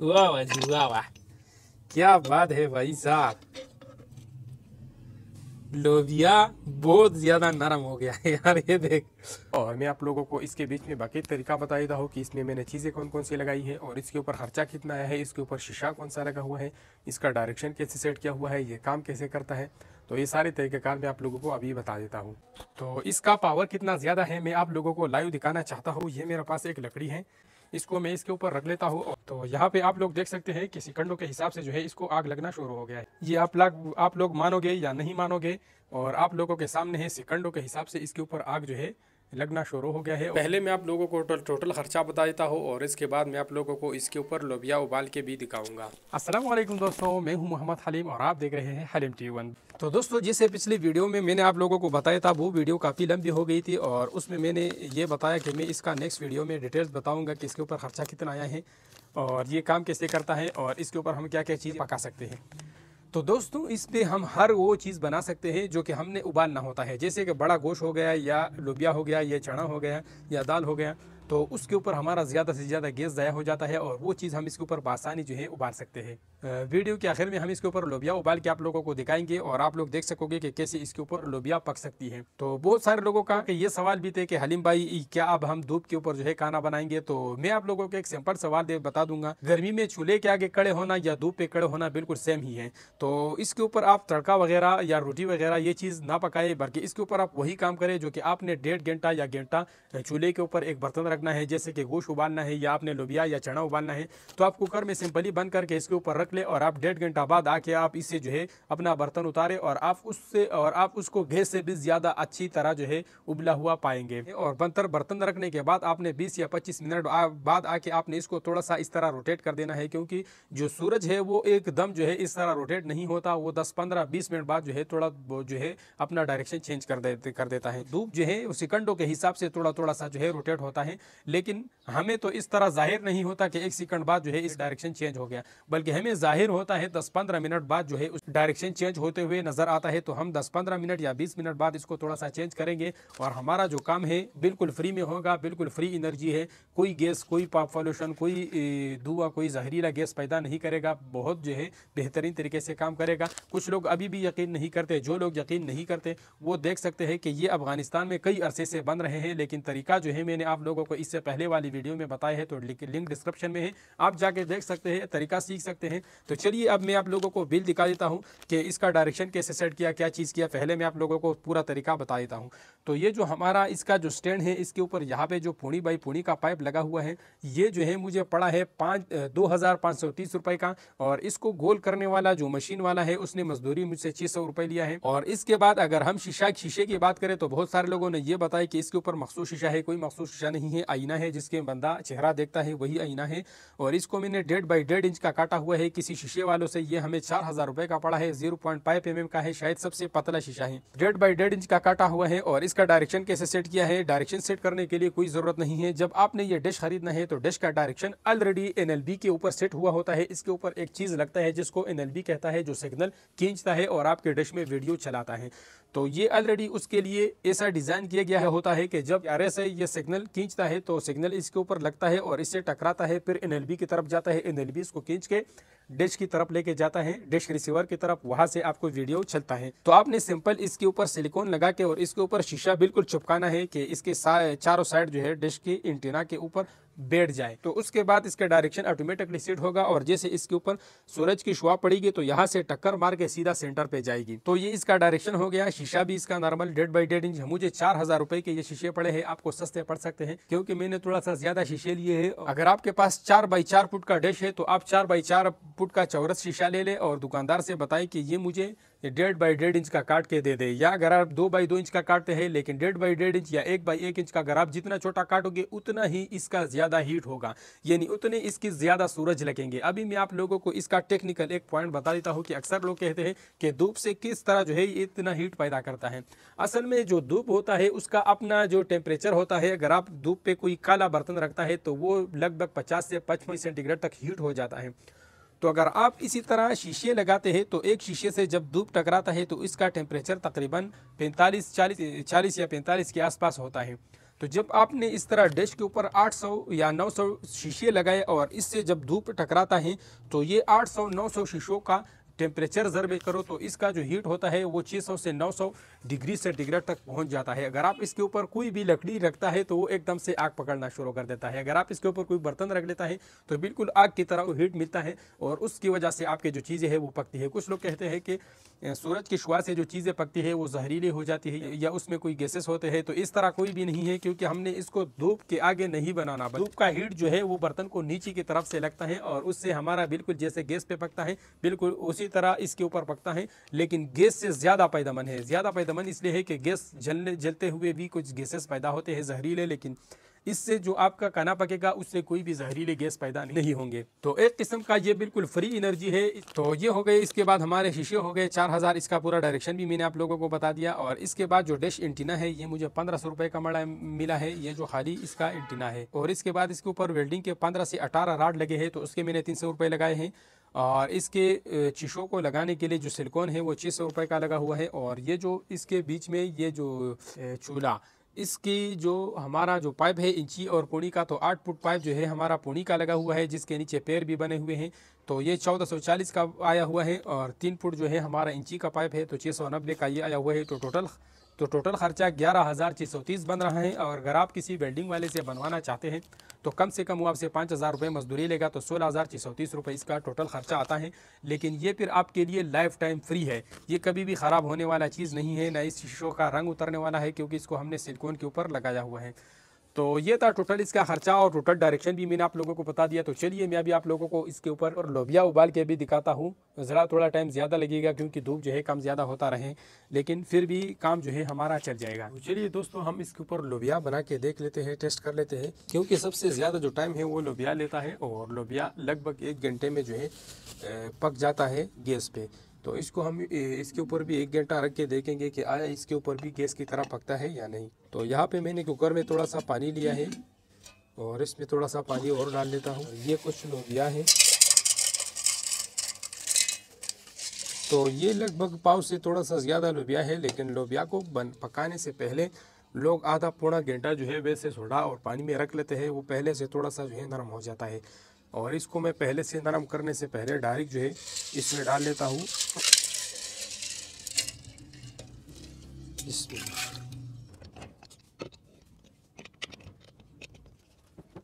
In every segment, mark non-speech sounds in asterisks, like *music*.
वाह भाई वाह वाह क्या बात है भाई साहब लोबिया बहुत ज़्यादा नरम हो गया है यार ये देख और मैं आप लोगों को इसके बीच में बाकी तरीका बता देता हूँ कि इसमें मैंने चीज़ें कौन कौन सी लगाई है और इसके ऊपर खर्चा कितना आया है इसके ऊपर शीशा कौन सा लगा हुआ है इसका डायरेक्शन कैसे सेट किया हुआ है ये काम कैसे करता है तो ये सारे तरीक़ेकार मैं आप लोगों को अभी बता देता हूँ तो इसका पावर कितना ज़्यादा है मैं आप लोगों को लाइव दिखाना चाहता हूँ ये मेरे पास एक लकड़ी है इसको मैं इसके ऊपर रख लेता हूँ तो यहाँ पे आप लोग देख सकते हैं कि सिकंडो के हिसाब से जो है इसको आग लगना शुरू हो गया है ये आप लाग आप लोग मानोगे या नहीं मानोगे और आप लोगों के सामने है सिकंडो के हिसाब से इसके ऊपर आग जो है लगना शुरू हो गया है पहले मैं आप लोगों को टोटल टोटल खर्चा बता देता हूँ और इसके बाद मैं आप लोगों को इसके ऊपर लोबिया उबाल के भी दिखाऊंगा अस्सलाम वालेकुम दोस्तों मैं हूँ मोहम्मद हलीम और आप देख रहे हैं हलीम टी वन तो दोस्तों जिसे पिछली वीडियो में मैंने आप लोगों को बताया था वो वीडियो काफ़ी लंबी हो गई थी और उसमें मैंने ये बताया कि मैं इसका नेक्स्ट वीडियो में डिटेल्स बताऊँगा कि इसके ऊपर खर्चा कितना आया है और ये काम कैसे करता है और इसके ऊपर हम क्या क्या चीज़ पका सकते हैं तो दोस्तों इस पे हम हर वो चीज़ बना सकते हैं जो कि हमने उबालना होता है जैसे कि बड़ा गोश हो गया या लोबिया हो गया या चना हो गया या दाल हो गया तो उसके ऊपर हमारा ज़्यादा से ज़्यादा गैस ज़ाया हो जाता है और वो चीज़ हम इसके ऊपर बासानी जो है उबाल सकते हैं वीडियो के आखिर में हम इसके ऊपर लोबिया उबाल के आप लोगों को दिखाएंगे और आप लोग देख सकोगे कि कैसे इसके ऊपर लोबिया पक सकती है तो बहुत सारे लोगों का ये सवाल भी थे कि हलीम भाई क्या अब हम धूप के ऊपर जो है खाना बनाएंगे तो मैं आप लोगों को एक सिंपल सवाल दे बता दूंगा गर्मी में चूल्हे के आगे कड़े होना या धूप पे कड़े होना बिल्कुल सेम ही है तो इसके ऊपर आप तड़का वगैरह या रोटी वगैरह ये चीज़ ना पकाए बल्कि इसके ऊपर आप वही काम करें जो कि आपने डेढ़ घंटा या घंटा चूल्हे के ऊपर एक बर्तन रखना है जैसे कि गोश उबालना है या आपने लोबिया या चना उबालना है तो आप कुकर में सिंपली बंद करके इसके ऊपर रख ले और आप डेढ़ घंटा बाद आके आप इसे जो है अपना बर्तन उतारे और आप उससे और आप उसको गैस से भी ज़्यादा अच्छी तरह जो है उबला हुआ पाएंगे और बनतर बर्तन रखने के बाद आपने बीस या पच्चीस मिनट बाद आके आपने इसको थोड़ा सा इस तरह रोटेट कर देना है क्योंकि जो सूरज है वो एकदम जो है इस तरह रोटेट नहीं होता वो दस पंद्रह बीस मिनट बाद जो है थोड़ा जो है अपना डायरेक्शन चेंज कर देते कर देता है धूप जो है सिकंडों के हिसाब से थोड़ा थोड़ा सा जो है रोटेट होता है लेकिन हमें तो इस तरह जाहिर नहीं होता कि एक सेकंड बाद जो है इस डायरेक्शन चेंज हो गया बल्कि हमें जाहिर होता है 10-15 मिनट बाद जो है उस डायरेक्शन चेंज होते हुए नजर आता है तो हम 10-15 मिनट या 20 मिनट बाद इसको थोड़ा सा चेंज करेंगे और हमारा जो काम है बिल्कुल फ्री में होगा बिल्कुल फ्री एनर्जी है कोई गैस कोई पाप पॉल्यूशन कोई धुआं कोई जहरीला गैस पैदा नहीं करेगा बहुत जो है बेहतरीन तरीके से काम करेगा कुछ लोग अभी भी यकीन नहीं करते जो लोग यकीन नहीं करते वो देख सकते हैं कि ये अफगानिस्तान में कई अरसे से बन रहे हैं लेकिन तरीका जो है मैंने आप लोगों को इससे पहले वाली वीडियो में बताया है तो लिंक डिस्क्रिप्शन में है आप जाके देख सकते हैं तरीका सीख सकते हैं तो चलिए अब मैं आप लोगों को बिल दिखा देता हूँ कि इसका डायरेक्शन कैसे सेट किया क्या चीज़ किया पहले मैं आप लोगों को पूरा तरीका बता देता हूँ तो ये जो हमारा इसका जो स्टैंड है इसके ऊपर यहाँ पे जो पुणी बाई पुणी का पाइप लगा हुआ है ये जो है मुझे पड़ा है पाँच दो हज़ार पाँच सौ तीस रुपये का और इसको गोल करने वाला जो मशीन वाला है उसने मजदूरी मुझसे छः सौ रुपये लिया है और इसके बाद अगर हम शीशा शीशे की बात करें तो बहुत सारे लोगों ने यह बताया कि इसके ऊपर मखसूस शीशा है कोई मखसूस शीशा नहीं है आईना है जिसके बंदा चेहरा देखता है वही आईना है और इसको मैंने डेढ़ बाई डेढ़ इंच का काटा हुआ है किसी शीशे वालों से ये हमें चार हजार रुपए का पड़ा है जीरो पॉइंट फाइव एम का है शायद सबसे पतला शीशा है डेढ़ बाई डेढ़ इंच का काटा हुआ है और इसका डायरेक्शन कैसे सेट किया है डायरेक्शन सेट करने के लिए कोई जरूरत नहीं है जब आपने ये डिश खरीदना है तो डिश का डायरेक्शन ऑलरेडी एन के ऊपर सेट हुआ होता है इसके ऊपर एक चीज लगता है जिसको एन कहता है जो सिग्नल खींचता है और आपके डिश में वीडियो चलाता है तो ये ऑलरेडी उसके लिए ऐसा डिज़ाइन किया गया है होता है कि जब आर एस ये सिग्नल खींचता है तो सिग्नल इसके ऊपर लगता है और इससे टकराता है फिर एन की तरफ जाता है एन इसको खींच के डिश की तरफ लेके जाता है डिश रिसीवर की तरफ वहां से आपको वीडियो चलता है तो आपने सिंपल इसके ऊपर सिलिकॉन लगा के और इसके ऊपर शीशा बिल्कुल चुपकाना है कि इसके चारों साइड जो है डिश के इंटीना के ऊपर बैठ जाए तो उसके बाद इसके डायरेक्शन ऑटोमेटिकली सेट होगा और जैसे इसके ऊपर सूरज की शुआ पड़ेगी तो यहाँ से टक्कर मार के सीधा सेंटर पे जाएगी तो ये इसका डायरेक्शन हो गया शीशा भी इसका नॉर्मल डेढ़ बाई डेढ़ इंच मुझे चार हजार रुपए के ये शीशे पड़े हैं आपको सस्ते पड़ सकते हैं क्योंकि मैंने थोड़ा सा ज्यादा शीशे लिए है अगर आपके पास चार बाई चार फुट का डिश है तो आप चार बाई चार फुट का चौरस शीशा ले ले और दुकानदार से बताए की ये मुझे डेढ़ बाई डेढ़ इंच का काट के दे दे या अगर आप दो बाई दो इंच का काटते हैं लेकिन डेढ़ बाई डेढ़ इंच या एक बाई एक इंच का अगर आप जितना छोटा काटोगे उतना ही इसका ज़्यादा हीट होगा यानी उतने इसकी ज़्यादा सूरज लगेंगे अभी मैं आप लोगों को इसका टेक्निकल एक पॉइंट बता देता हूँ कि अक्सर लोग कहते हैं कि धूप से किस तरह जो है इतना हीट पैदा करता है असल में जो धूप होता है उसका अपना जो टेम्परेचर होता है अगर आप धूप पे कोई काला बर्तन रखता है तो वो लगभग पचास से पचपन सेंटीग्रेड तक हीट हो जाता है तो अगर आप इसी तरह शीशे लगाते हैं तो एक शीशे से जब धूप टकराता है तो इसका टेम्परेचर तकरीबन 45 40 40 या 45 के आसपास होता है तो जब आपने इस तरह डेस्क के ऊपर 800 या 900 शीशे लगाए और इससे जब धूप टकराता है तो ये 800 900 शीशों का टेम्परेचर ज़रब करो तो इसका जो हीट होता है वो 600 से 900 डिग्री सेंटीग्रेड तक पहुंच जाता है अगर आप इसके ऊपर कोई भी लकड़ी रखता है तो वो एकदम से आग पकड़ना शुरू कर देता है अगर आप इसके ऊपर कोई बर्तन रख लेता है तो बिल्कुल आग की तरह वो हीट मिलता है और उसकी वजह से आपके जो चीज़ें हैं वो पकती है कुछ लोग कहते हैं कि सूरज की शुआ से जो चीज़ें पकती है वो जहरीली हो जाती है या उसमें कोई गैसेस होते हैं तो इस तरह कोई भी नहीं है क्योंकि हमने इसको धूप के आगे नहीं बनाना धूप का हीट जो है वो बर्तन को नीचे की तरफ से लगता है और उससे हमारा बिल्कुल जैसे गैस पे पकता है बिल्कुल उसी पूरी तरह इसके ऊपर पकता है लेकिन गैस से ज़्यादा पैदामन है ज़्यादा पैदामन इसलिए है कि गैस जलने जलते हुए भी कुछ गैसेस पैदा होते हैं जहरीले लेकिन इससे जो आपका खाना पकेगा उससे कोई भी जहरीले गैस पैदा नहीं होंगे तो एक किस्म का ये बिल्कुल फ्री एनर्जी है तो ये हो गए इसके बाद हमारे शीशे हो गए चार हज़ार इसका पूरा डायरेक्शन भी मैंने आप लोगों को बता दिया और इसके बाद जो डिश एंटीना है ये मुझे पंद्रह सौ रुपए का मड़ा मिला है ये जो खाली इसका एंटीना है और इसके बाद इसके ऊपर वेल्डिंग के पंद्रह से अठारह राड लगे है तो उसके मैंने तीन सौ लगाए हैं और इसके चीशों को लगाने के लिए जो सिलिकॉन है वो छः सौ रुपये का लगा हुआ है और ये जो इसके बीच में ये जो चूल्हा इसकी जो हमारा जो पाइप है इंची और पुणी का तो आठ फुट पाइप जो है हमारा पुणी का लगा हुआ है जिसके नीचे पैर भी बने हुए हैं तो ये 1440 का आया हुआ है और तीन फुट जो है हमारा इंची का पाइप है तो छः नब्बे का ये आया हुआ है तो टोटल तो टोटल खर्चा ग्यारह हज़ार छः सौ तीस बन रहा है और अगर आप किसी वेल्डिंग वाले से बनवाना चाहते हैं तो कम से कम वो आपसे पाँच हज़ार रुपये मजदूरी लेगा तो सोलह हज़ार छः सौ तीस रुपये इसका टोटल खर्चा आता है लेकिन ये फिर आपके लिए लाइफ टाइम फ्री है ये कभी भी ख़राब होने वाला चीज़ नहीं है ना इस शीशों का रंग उतरने वाला है क्योंकि इसको हमने सिलिकॉन के ऊपर लगाया हुआ है तो ये था टोटल इसका खर्चा और टोटल डायरेक्शन भी मैंने आप लोगों को बता दिया तो चलिए मैं अभी आप लोगों को इसके ऊपर और लोबिया उबाल के भी दिखाता हूँ तो ज़रा थोड़ा टाइम ज़्यादा लगेगा क्योंकि धूप जो है काम ज़्यादा होता रहे लेकिन फिर भी काम जो है हमारा चल जाएगा तो चलिए दोस्तों हम इसके ऊपर लोबिया बना के देख लेते हैं टेस्ट कर लेते हैं क्योंकि सबसे ज़्यादा जो टाइम है वो लोबिया लेता है और लोबिया लगभग एक घंटे में जो है पक जाता है गैस पर तो इसको हम इसके ऊपर भी एक घंटा रख के देखेंगे कि आया इसके ऊपर भी गैस की तरह पकता है या नहीं तो यहाँ पे मैंने कुकर में थोड़ा सा पानी लिया है और इसमें थोड़ा सा पानी और डाल लेता हूँ ये कुछ लोबिया है तो ये लगभग पाव से थोड़ा सा ज़्यादा लोबिया है लेकिन लोबिया को बन पकाने से पहले लोग आधा पौना घंटा जो है वैसे सोडा और पानी में रख लेते हैं वो पहले से थोड़ा सा जो है नरम हो जाता है और इसको मैं पहले से नरम करने से पहले डायरेक्ट जो है इसमें डाल लेता हूँ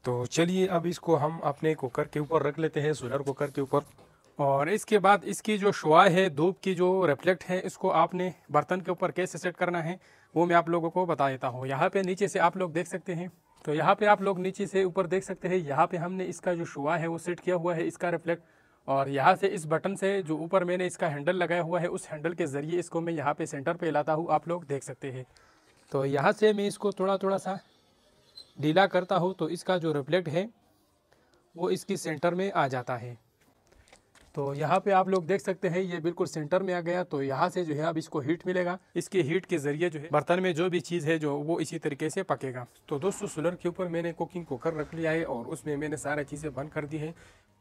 तो चलिए अब इसको हम अपने कुकर के ऊपर रख लेते हैं सोलर कुकर के ऊपर और इसके बाद इसकी जो शुआ है धूप की जो रिफ्लेक्ट है इसको आपने बर्तन के ऊपर कैसे सेट करना है वो मैं आप लोगों को बता देता हूँ यहाँ पे नीचे से आप लोग देख सकते हैं तो यहाँ पे आप लोग नीचे से ऊपर देख सकते हैं यहाँ पे हमने इसका जो शुआ है वो सेट किया हुआ है इसका रिफ्लेक्ट और यहाँ से इस बटन से जो ऊपर मैंने इसका हैंडल लगाया हुआ है उस हैंडल के ज़रिए इसको मैं यहाँ पे सेंटर पे लाता हूँ आप लोग देख सकते हैं तो यहाँ से मैं इसको थोड़ा थोड़ा सा ढीला करता हूँ तो इसका जो रिफ्लेक्ट है वो इसकी सेंटर में आ जाता है तो यहाँ पे आप लोग देख सकते हैं ये बिल्कुल सेंटर में आ गया तो यहाँ से जो है अब इसको हीट मिलेगा इसके हीट के जरिए जो है बर्तन में जो भी चीज़ है जो वो इसी तरीके से पकेगा तो दोस्तों सुलर के ऊपर मैंने कुकिंग कुकर रख लिया है और उसमें मैंने सारी चीज़ें बंद कर दी है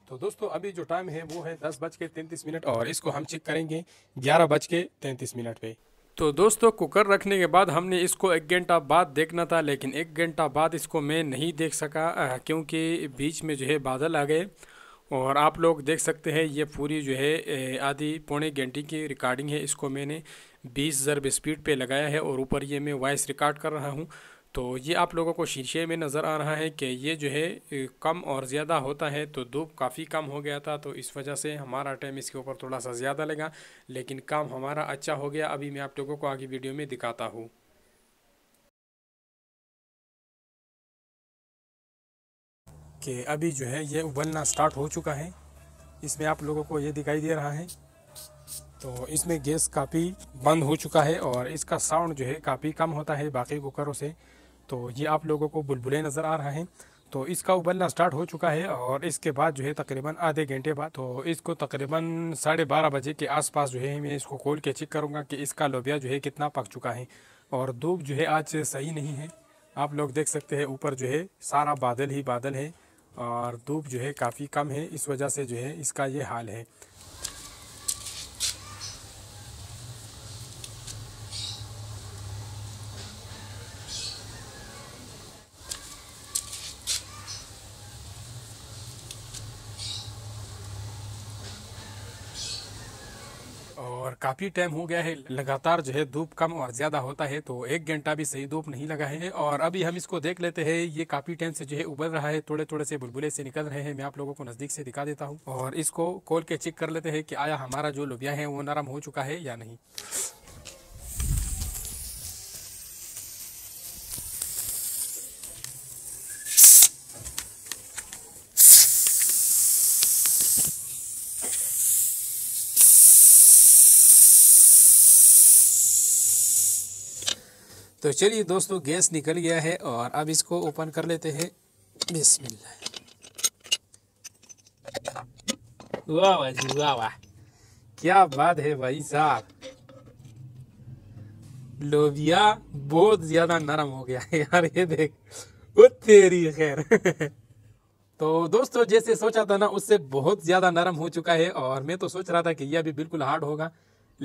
तो दोस्तों अभी जो टाइम है वो है दस बज के तैंतीस मिनट और इसको हम चेक करेंगे ग्यारह बज के तैंतीस मिनट पे तो दोस्तों कुकर रखने के बाद हमने इसको एक घंटा बाद देखना था लेकिन एक घंटा बाद इसको मैं नहीं देख सका क्योंकि बीच में जो है बादल आ गए और आप लोग देख सकते हैं ये पूरी जो है आधी पौने घंटे की रिकॉर्डिंग है इसको मैंने बीस ज़रब स्पीड पे लगाया है और ऊपर ये मैं वॉइस रिकॉर्ड कर रहा हूँ तो ये आप लोगों को शीशे में नज़र आ रहा है कि ये जो है कम और ज़्यादा होता है तो धूप काफ़ी कम हो गया था तो इस वजह से हमारा टाइम इसके ऊपर थोड़ा सा ज़्यादा लगा लेकिन काम हमारा अच्छा हो गया अभी मैं आप लोगों को आगे वीडियो में दिखाता हूँ कि अभी जो है ये उबलना स्टार्ट हो चुका है इसमें आप लोगों को ये दिखाई दे रहा है तो इसमें गैस काफ़ी बंद हो चुका है और इसका साउंड जो है काफ़ी कम होता है बाकी कुकरों से तो ये आप लोगों को बुलबुलें नज़र आ रहा है तो इसका उबलना स्टार्ट हो चुका है और इसके बाद जो है तकरीबन आधे घंटे बाद तो इसको तकरीबन साढ़े बारह बजे के आसपास जो है मैं इसको खोल के चेक करूँगा कि इसका लोबिया जो है कितना पक चुका है और धूप जो है आज सही नहीं है आप लोग देख सकते हैं ऊपर जो है सारा बादल ही बादल है और धूप जो है काफ़ी कम है इस वजह से जो है इसका ये हाल है काफी टाइम हो गया है लगातार जो है धूप कम और ज्यादा होता है तो एक घंटा भी सही धूप नहीं लगा है और अभी हम इसको देख लेते हैं ये काफी टाइम से जो है उबल रहा है थोड़े थोड़े से बुलबुले से निकल रहे हैं मैं आप लोगों को नजदीक से दिखा देता हूँ और इसको खोल के चेक कर लेते हैं कि आया हमारा जो लोबिया है वो नरम हो चुका है या नहीं तो चलिए दोस्तों गैस निकल गया है और अब इसको ओपन कर लेते हैं बिस्मिल्लाह वाह वाह जी वाह वाह क्या बात है भाई साहब लोबिया बहुत ज़्यादा नरम हो गया है यार ये देख वो तेरी खैर *laughs* तो दोस्तों जैसे सोचा था ना उससे बहुत ज़्यादा नरम हो चुका है और मैं तो सोच रहा था कि यह भी बिल्कुल हार्ड होगा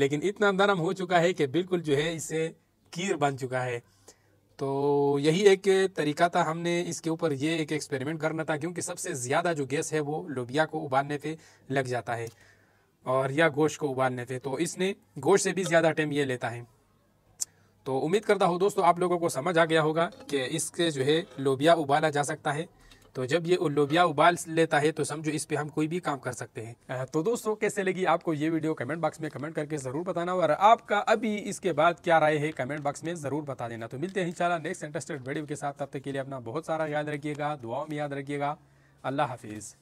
लेकिन इतना नरम हो चुका है कि बिल्कुल जो है इसे कीर बन चुका है तो यही एक तरीका था हमने इसके ऊपर ये एक एक्सपेरिमेंट करना था क्योंकि सबसे ज़्यादा जो गैस है वो लोबिया को उबालने पे लग जाता है और या गोश्त को उबालने पे तो इसने गोश्त से भी ज़्यादा टाइम ये लेता है तो उम्मीद करता हूँ दोस्तों आप लोगों को समझ आ गया होगा कि इसके जो है लोबिया उबाला जा सकता है तो जब ये लोबिया उबाल लेता है तो समझो इस पर हम कोई भी काम कर सकते हैं तो दोस्तों कैसे लगी आपको ये वीडियो कमेंट बॉक्स में कमेंट करके ज़रूर बताना और आपका अभी इसके बाद क्या राय है कमेंट बॉक्स में ज़रूर बता देना तो मिलते हैं इंशाल्लाह नेक्स्ट इंटरेस्टेड वीडियो के साथ तब तक के लिए अपना बहुत सारा याद रखिएगा दुआओं में याद रखिएगा अल्लाह हाफिज़